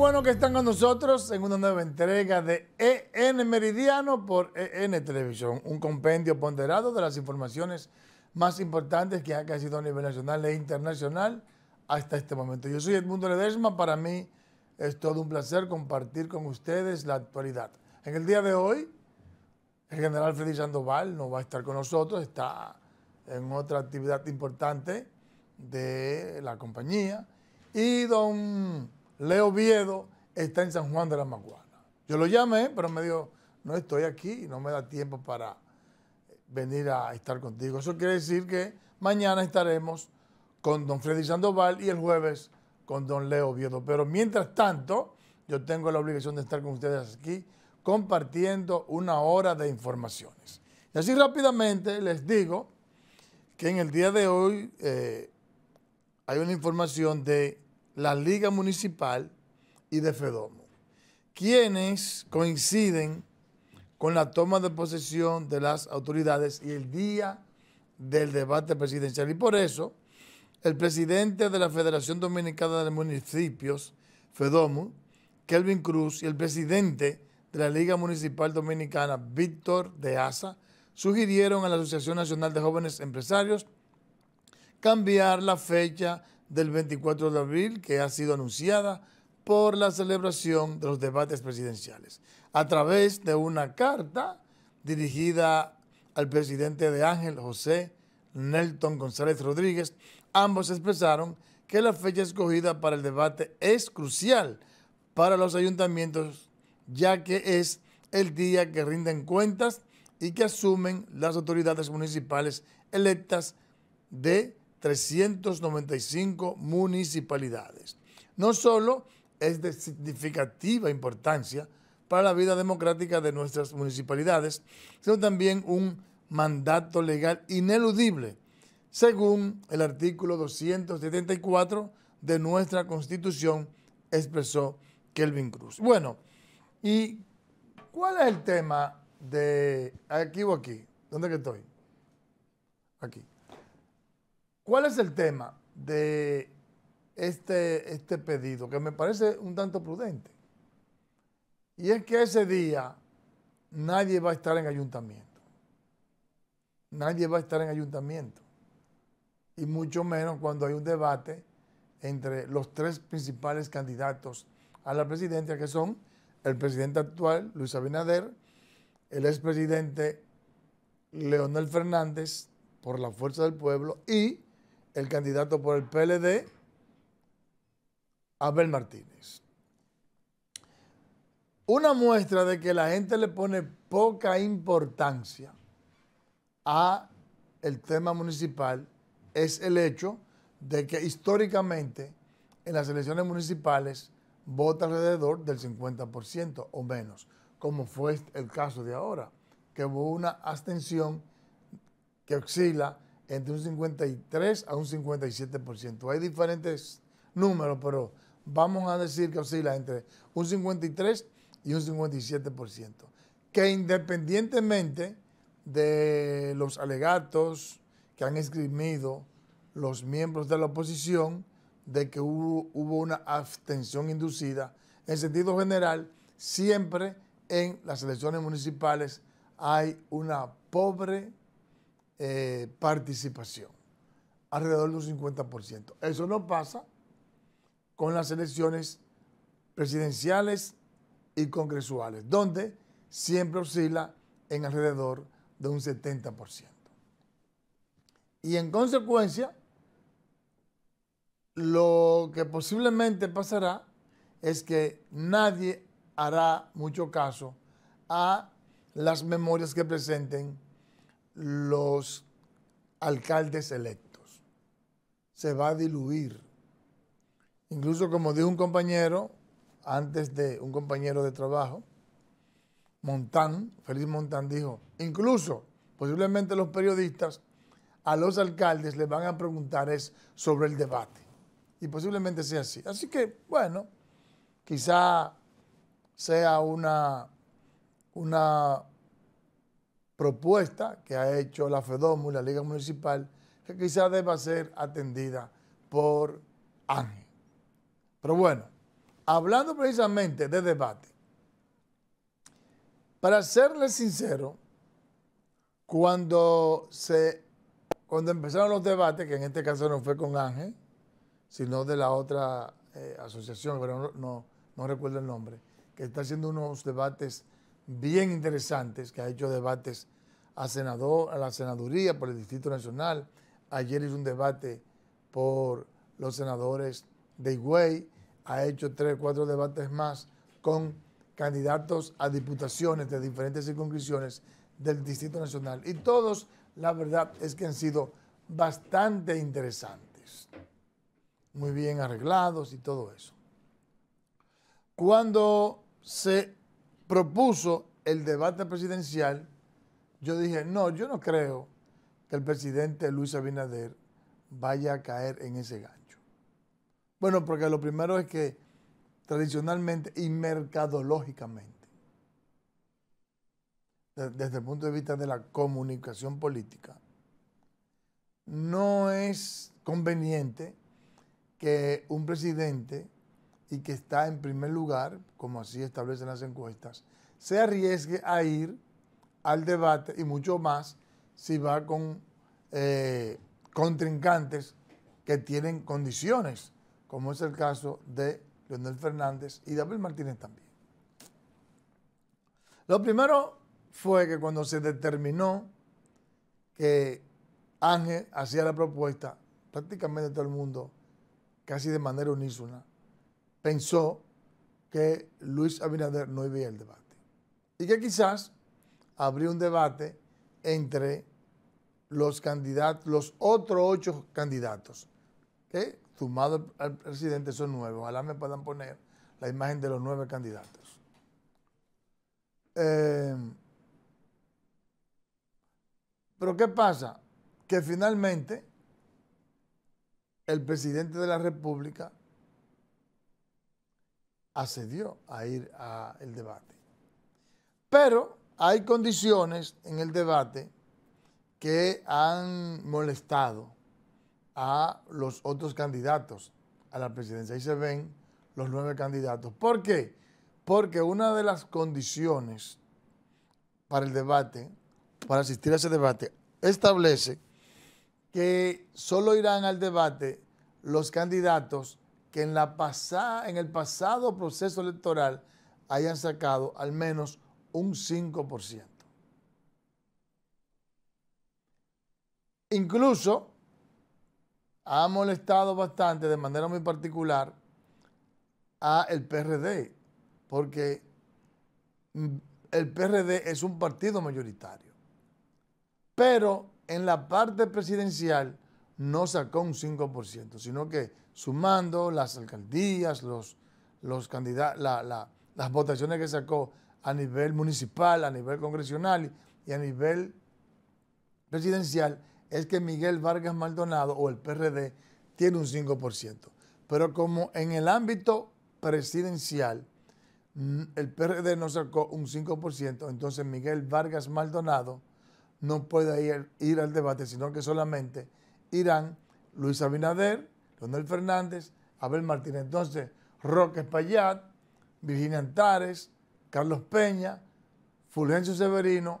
bueno que están con nosotros en una nueva entrega de EN Meridiano por EN Televisión, un compendio ponderado de las informaciones más importantes que ha crecido a nivel nacional e internacional hasta este momento. Yo soy Edmundo Ledesma, para mí es todo un placer compartir con ustedes la actualidad. En el día de hoy, el general Freddy Sandoval no va a estar con nosotros, está en otra actividad importante de la compañía. Y don Leo Viedo está en San Juan de la Maguana. Yo lo llamé, pero me dijo, no estoy aquí y no me da tiempo para eh, venir a estar contigo. Eso quiere decir que mañana estaremos con don Freddy Sandoval y el jueves con don Leo Viedo. Pero mientras tanto, yo tengo la obligación de estar con ustedes aquí compartiendo una hora de informaciones. Y así rápidamente les digo que en el día de hoy eh, hay una información de la Liga Municipal y de Fedomo, quienes coinciden con la toma de posesión de las autoridades y el día del debate presidencial. Y por eso, el presidente de la Federación Dominicana de Municipios, Fedomo, Kelvin Cruz, y el presidente de la Liga Municipal Dominicana, Víctor de Asa, sugirieron a la Asociación Nacional de Jóvenes Empresarios cambiar la fecha del 24 de abril que ha sido anunciada por la celebración de los debates presidenciales. A través de una carta dirigida al presidente de Ángel José Nelton González Rodríguez, ambos expresaron que la fecha escogida para el debate es crucial para los ayuntamientos, ya que es el día que rinden cuentas y que asumen las autoridades municipales electas de 395 municipalidades. No solo es de significativa importancia para la vida democrática de nuestras municipalidades, sino también un mandato legal ineludible, según el artículo 274 de nuestra Constitución, expresó Kelvin Cruz. Bueno, ¿y cuál es el tema de aquí o aquí? ¿Dónde que estoy? Aquí. ¿Cuál es el tema de este, este pedido? Que me parece un tanto prudente. Y es que ese día nadie va a estar en ayuntamiento. Nadie va a estar en ayuntamiento. Y mucho menos cuando hay un debate entre los tres principales candidatos a la presidencia, que son el presidente actual, Luis Abinader, el expresidente Leonel Fernández, por la fuerza del pueblo, y el candidato por el PLD, Abel Martínez. Una muestra de que la gente le pone poca importancia a el tema municipal es el hecho de que históricamente en las elecciones municipales vota alrededor del 50% o menos, como fue el caso de ahora, que hubo una abstención que oscila entre un 53 a un 57%. Hay diferentes números, pero vamos a decir que oscila entre un 53 y un 57%. Que independientemente de los alegatos que han escribido los miembros de la oposición de que hubo, hubo una abstención inducida, en sentido general, siempre en las elecciones municipales hay una pobre eh, participación, alrededor de un 50%. Eso no pasa con las elecciones presidenciales y congresuales, donde siempre oscila en alrededor de un 70%. Y en consecuencia, lo que posiblemente pasará es que nadie hará mucho caso a las memorias que presenten los alcaldes electos. Se va a diluir. Incluso como dijo un compañero, antes de un compañero de trabajo, Montán, Feliz Montán dijo, incluso posiblemente los periodistas a los alcaldes le van a preguntar es sobre el debate. Y posiblemente sea así. Así que, bueno, quizá sea una, una propuesta que ha hecho la FEDOMU, la Liga Municipal, que quizás deba ser atendida por Ángel. Pero bueno, hablando precisamente de debate, para serles sincero, cuando, se, cuando empezaron los debates, que en este caso no fue con Ángel, sino de la otra eh, asociación, pero no, no, no recuerdo el nombre, que está haciendo unos debates bien interesantes, que ha hecho debates a, senador, a la senaduría por el Distrito Nacional. Ayer hizo un debate por los senadores de Higüey, ha hecho tres, cuatro debates más con candidatos a diputaciones de diferentes circunscripciones del Distrito Nacional. Y todos, la verdad, es que han sido bastante interesantes, muy bien arreglados y todo eso. Cuando se propuso el debate presidencial, yo dije, no, yo no creo que el presidente Luis Abinader vaya a caer en ese gancho. Bueno, porque lo primero es que tradicionalmente y mercadológicamente, desde el punto de vista de la comunicación política, no es conveniente que un presidente y que está en primer lugar, como así establecen las encuestas, se arriesgue a ir al debate y mucho más si va con eh, contrincantes que tienen condiciones, como es el caso de Leonel Fernández y David Martínez también. Lo primero fue que cuando se determinó que Ángel hacía la propuesta, prácticamente todo el mundo, casi de manera unísona, pensó que Luis Abinader no iba a al debate. Y que quizás habría un debate entre los candidatos, los otros ocho candidatos, que sumado al presidente son nueve. Ojalá me puedan poner la imagen de los nueve candidatos. Em, pero ¿qué pasa? Que finalmente el presidente de la República accedió a ir al debate. Pero hay condiciones en el debate que han molestado a los otros candidatos a la presidencia. Ahí se ven los nueve candidatos. ¿Por qué? Porque una de las condiciones para el debate, para asistir a ese debate, establece que solo irán al debate los candidatos que en, la pasada, en el pasado proceso electoral hayan sacado al menos un 5%. Incluso ha molestado bastante de manera muy particular a el PRD, porque mm, el PRD es un partido mayoritario. Pero en la parte presidencial no sacó un 5%, sino que sumando las alcaldías, los, los las votaciones que sacó a nivel municipal, a nivel congresional y a nivel presidencial, es que Miguel Vargas Maldonado o el PRD tiene un 5%. Pero como en el ámbito presidencial el PRD no sacó un 5%, entonces Miguel Vargas Maldonado no puede ir, ir al debate, sino que solamente irán Luis Abinader, Leonel Fernández, Abel Martínez. Entonces, Roque Espaillat, Virginia Antares, Carlos Peña, Fulgencio Severino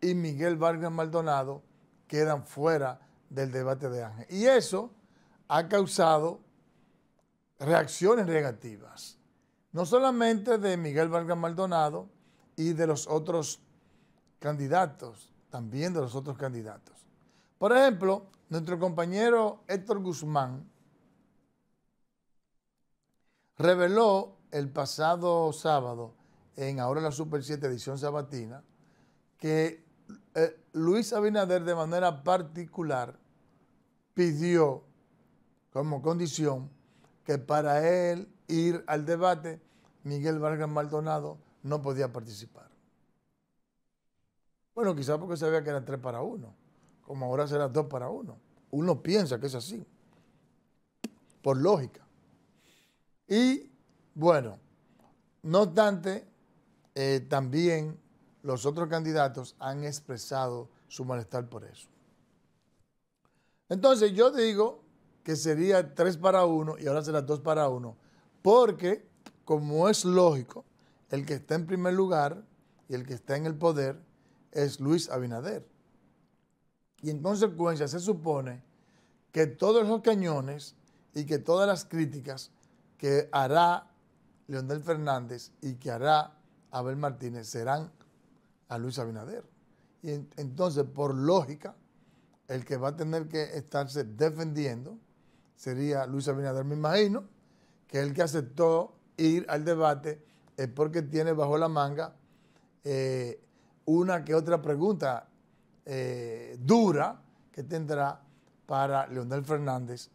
y Miguel Vargas Maldonado quedan fuera del debate de Ángel. Y eso ha causado reacciones negativas, no solamente de Miguel Vargas Maldonado y de los otros candidatos, también de los otros candidatos. Por ejemplo, nuestro compañero Héctor Guzmán reveló el pasado sábado en Ahora la Super 7 edición sabatina que eh, Luis Abinader de manera particular pidió como condición que para él ir al debate Miguel Vargas Maldonado no podía participar. Bueno, quizás porque sabía que era tres para uno, como ahora será dos para uno. Uno piensa que es así, por lógica. Y bueno, no obstante, eh, también los otros candidatos han expresado su malestar por eso. Entonces yo digo que sería 3 para 1 y ahora será 2 para 1, porque como es lógico, el que está en primer lugar y el que está en el poder es Luis Abinader. Y en consecuencia se supone que todos los cañones y que todas las críticas que hará Leonel Fernández y que hará Abel Martínez serán a Luis Abinader. Y entonces, por lógica, el que va a tener que estarse defendiendo sería Luis Abinader. Me imagino que el que aceptó ir al debate es porque tiene bajo la manga eh, una que otra pregunta eh, dura que tendrá para Leonel Fernández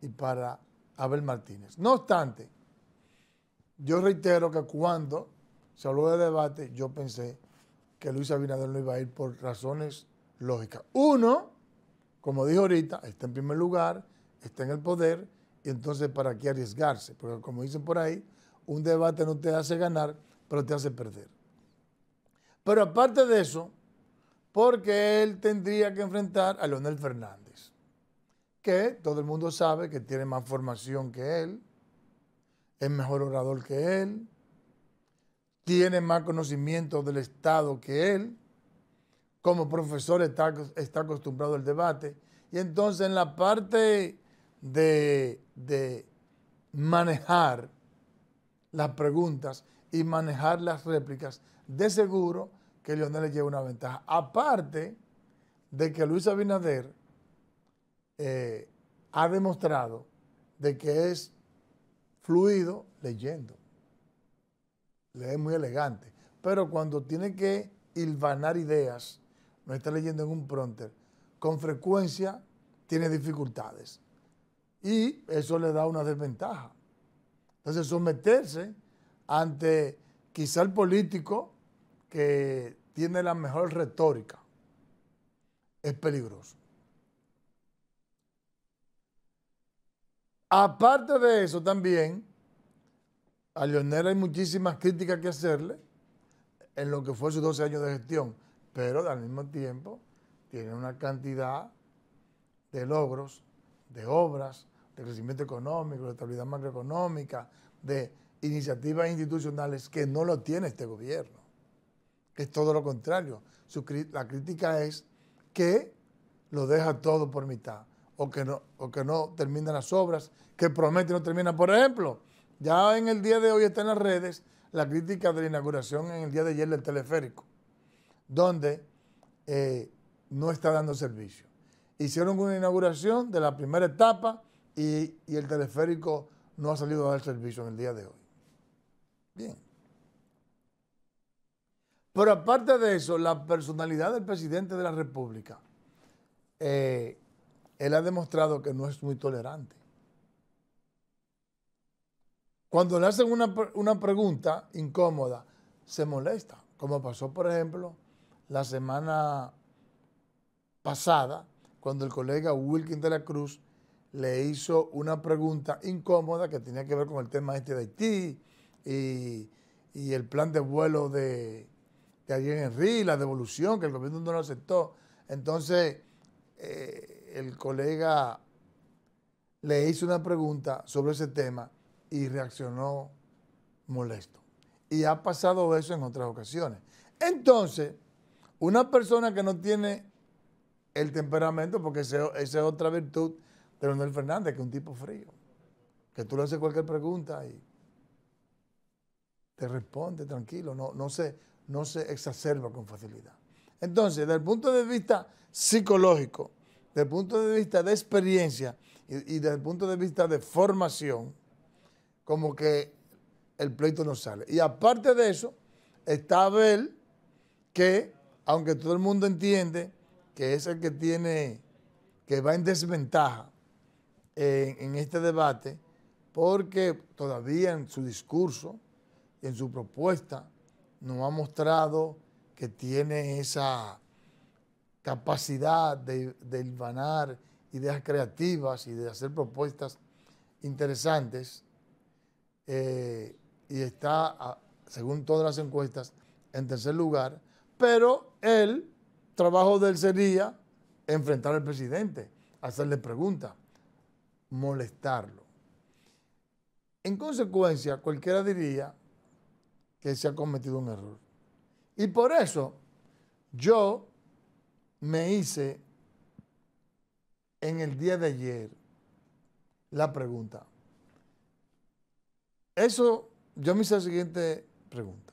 y para Abel Martínez. No obstante, yo reitero que cuando se habló del debate, yo pensé que Luis Abinader no iba a ir por razones lógicas. Uno, como dijo ahorita, está en primer lugar, está en el poder, y entonces ¿para qué arriesgarse? Porque como dicen por ahí, un debate no te hace ganar, pero te hace perder. Pero aparte de eso, porque él tendría que enfrentar a Leonel Fernández que todo el mundo sabe que tiene más formación que él, es mejor orador que él, tiene más conocimiento del Estado que él, como profesor está, está acostumbrado al debate. Y entonces en la parte de, de manejar las preguntas y manejar las réplicas, de seguro que Leonel le lleva una ventaja. Aparte de que Luis Abinader eh, ha demostrado de que es fluido leyendo. Le es muy elegante. Pero cuando tiene que hilvanar ideas, no está leyendo en un pronter, con frecuencia tiene dificultades. Y eso le da una desventaja. Entonces, someterse ante quizá el político que tiene la mejor retórica es peligroso. Aparte de eso también, a Leonel hay muchísimas críticas que hacerle en lo que fue sus 12 años de gestión, pero al mismo tiempo tiene una cantidad de logros, de obras, de crecimiento económico, de estabilidad macroeconómica, de iniciativas institucionales que no lo tiene este gobierno. Es todo lo contrario. la crítica es que lo deja todo por mitad o que no, que no terminan las obras, que prometen no terminan. Por ejemplo, ya en el día de hoy está en las redes la crítica de la inauguración en el día de ayer del teleférico, donde eh, no está dando servicio. Hicieron una inauguración de la primera etapa y, y el teleférico no ha salido a dar servicio en el día de hoy. Bien. Pero aparte de eso, la personalidad del presidente de la República eh, él ha demostrado que no es muy tolerante. Cuando le hacen una, pregunta incómoda, se molesta, como pasó, por ejemplo, la semana pasada, cuando el colega Wilkin de la Cruz le hizo una pregunta incómoda que tenía que ver con el tema este de Haití y, el plan de vuelo de, de en Henry, la devolución que el gobierno no lo aceptó. Entonces, eh, el colega le hizo una pregunta sobre ese tema y reaccionó molesto. Y ha pasado eso en otras ocasiones. Entonces, una persona que no tiene el temperamento, porque esa es otra virtud de Leonel Fernández, que es un tipo frío, que tú le haces cualquier pregunta y te responde tranquilo, no, no se exacerba con facilidad. Entonces, desde el punto de vista psicológico, desde el punto de vista de experiencia y, desde el punto de vista de formación, como que el pleito no sale. Y aparte de eso, está Abel, que aunque todo el mundo entiende que es el que tiene, que va en desventaja en, este debate, porque todavía en su discurso, y en su propuesta, no ha mostrado que tiene esa capacidad de, de ideas creativas y de hacer propuestas interesantes. Eh, y está, según todas las encuestas, en tercer lugar. Pero el trabajo de él sería enfrentar al presidente, hacerle preguntas, molestarlo. En consecuencia, cualquiera diría que se ha cometido un error. Y por eso yo me hice en el día de ayer la pregunta. Eso, yo me hice la siguiente pregunta.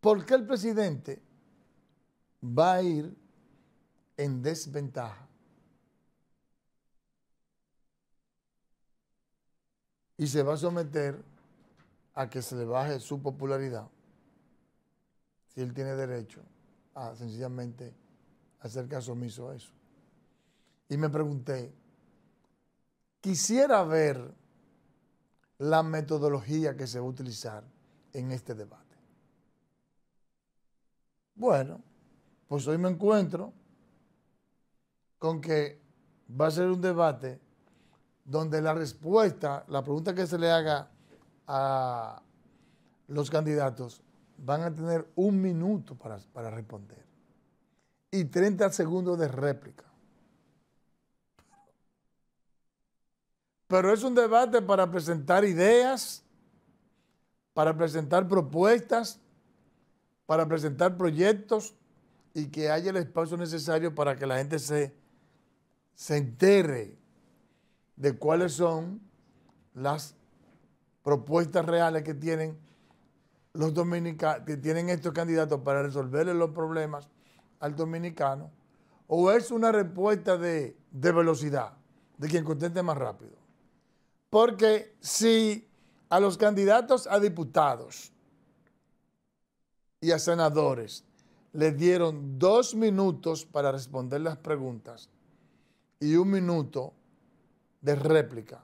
¿Por qué el presidente va a ir en desventaja? Y se va a someter a que se le baje su popularidad si él tiene derecho a sencillamente hacer caso omiso a eso. Y me pregunté, quisiera ver la metodología que se va a utilizar en este debate. Bueno, pues hoy me encuentro con que va a ser un debate donde la respuesta, la pregunta que se le haga a los candidatos van a tener un minuto para, responder y 30 segundos de réplica. Pero es un debate para presentar ideas, para presentar propuestas, para presentar proyectos y que haya el espacio necesario para que la gente se, se entere de cuáles son las propuestas reales que tienen los dominicanos, que tienen estos candidatos para resolverle los problemas al dominicano, o es una respuesta de, velocidad, de quien contente más rápido. Porque si a los candidatos a diputados y a senadores les dieron dos minutos para responder las preguntas y un minuto de réplica.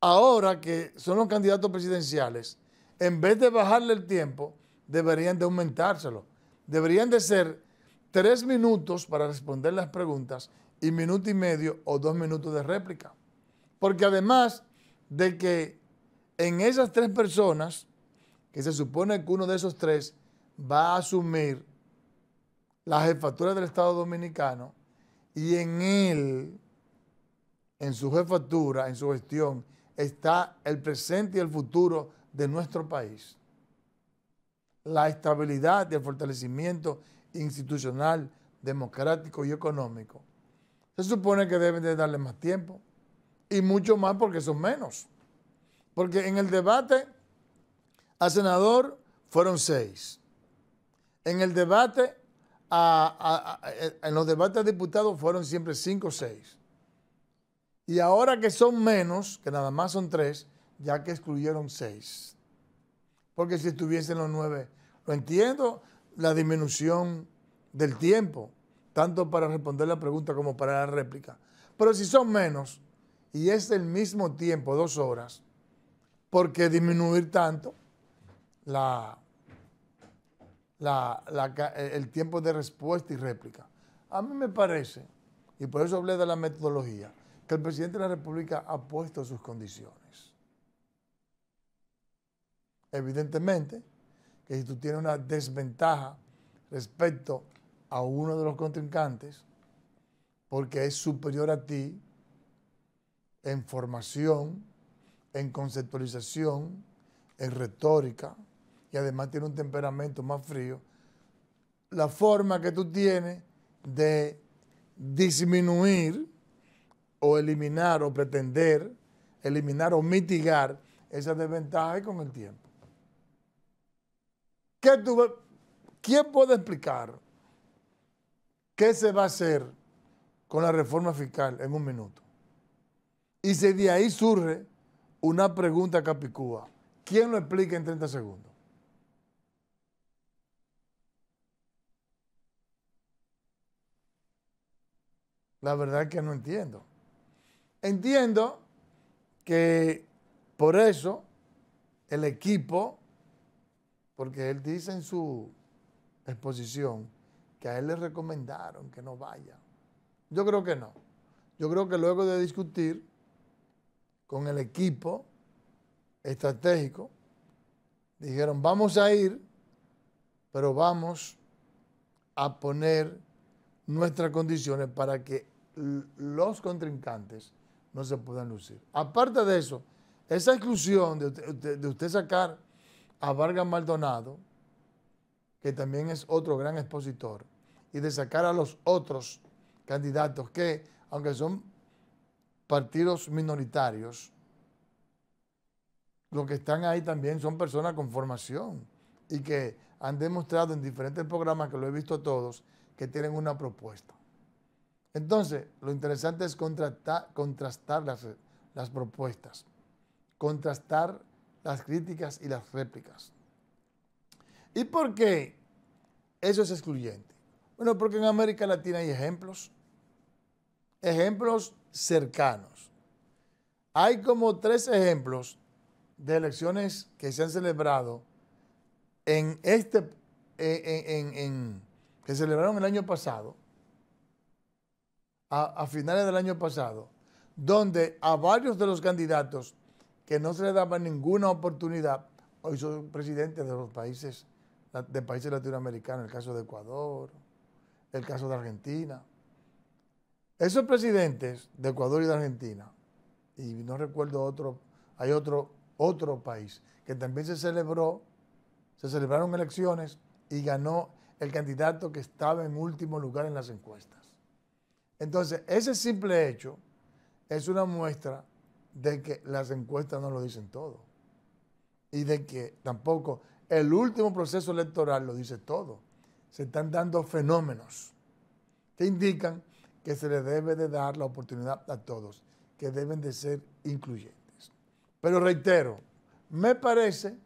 Ahora que son los candidatos presidenciales, en vez de bajarle el tiempo, deberían de aumentárselo. Deberían de ser tres minutos para responder las preguntas y minuto y medio o dos minutos de réplica. Porque además de que en esas tres personas, que se supone que uno de esos tres va a asumir la jefatura del Estado Dominicano, y en él, en su jefatura, en su gestión, está el presente y el futuro de nuestro país. La estabilidad y el fortalecimiento institucional, democrático y económico. Se supone que deben de darle más tiempo y mucho más porque son menos. Porque en el debate a senador fueron seis. En el debate a, en los debates a diputados fueron siempre cinco o seis. Y ahora que son menos, que nada más son tres, ya que excluyeron seis. Porque si estuviesen los nueve, lo entiendo, la disminución del tiempo, tanto para responder la pregunta como para la réplica. Pero si son menos y es el mismo tiempo, dos horas, ¿por qué disminuir tanto e, el tiempo de respuesta y réplica? A mí me parece, y por eso hablé de la metodología, que el presidente de la República ha puesto sus condiciones. Evidentemente que si tú tienes una desventaja respecto a uno de los contrincantes, porque es superior a ti en formación, en conceptualización, en retórica, y además tiene un temperamento más frío, la forma que tú tienes de disminuir o eliminar o pretender eliminar o mitigar esas desventajas con el tiempo. ¿Quién puede explicar qué se va a hacer con la reforma fiscal en un minuto? Y si de ahí surge una pregunta capicúa, ¿quién lo explica en 30 segundos? La verdad es que no entiendo. Entiendo que por eso el equipo porque él dice en su exposición que a él le recomendaron que no vaya. Yo creo que no. Yo creo que luego de discutir con el equipo estratégico, dijeron, vamos a ir, pero vamos a poner nuestras condiciones para que los contrincantes no se puedan lucir. Aparte de eso, esa exclusión de, de usted sacar a Vargas Maldonado, que también es otro gran expositor, y de sacar a los otros candidatos que, aunque son partidos minoritarios, los que están ahí también son personas con formación y que han demostrado en diferentes programas, que lo he visto todos, que tienen una propuesta. Entonces, lo interesante es contrastar, las propuestas, contrastar las críticas y las réplicas. ¿Y por qué eso es excluyente? Bueno, porque en América Latina hay ejemplos, ejemplos cercanos. Hay como tres ejemplos de elecciones que se han celebrado en este, en, en, que celebraron el año pasado, a finales del año pasado, donde a varios de los candidatos que no se le daba ninguna oportunidad, hoy son presidentes de los países, de países latinoamericanos, el caso de Ecuador, el caso de Argentina. Esos presidentes de Ecuador y de Argentina, y no recuerdo otro, hay otro, otro país que también se celebró, se celebraron elecciones y ganó el candidato que estaba en último lugar en las encuestas. Entonces, ese simple hecho es una muestra de que las encuestas no lo dicen todo. Y de que tampoco el último proceso electoral lo dice todo. Se están dando fenómenos que indican que se le debe de dar la oportunidad a todos, que deben de ser incluyentes. Pero reitero, me parece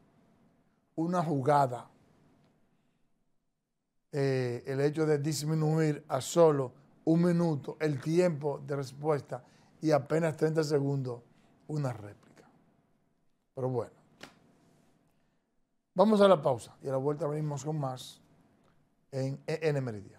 una jugada eh, el hecho de disminuir a solo un minuto el tiempo de respuesta y apenas 30 segundos una réplica. Pero bueno, vamos a la pausa y a la vuelta venimos con más en EN Meridiano.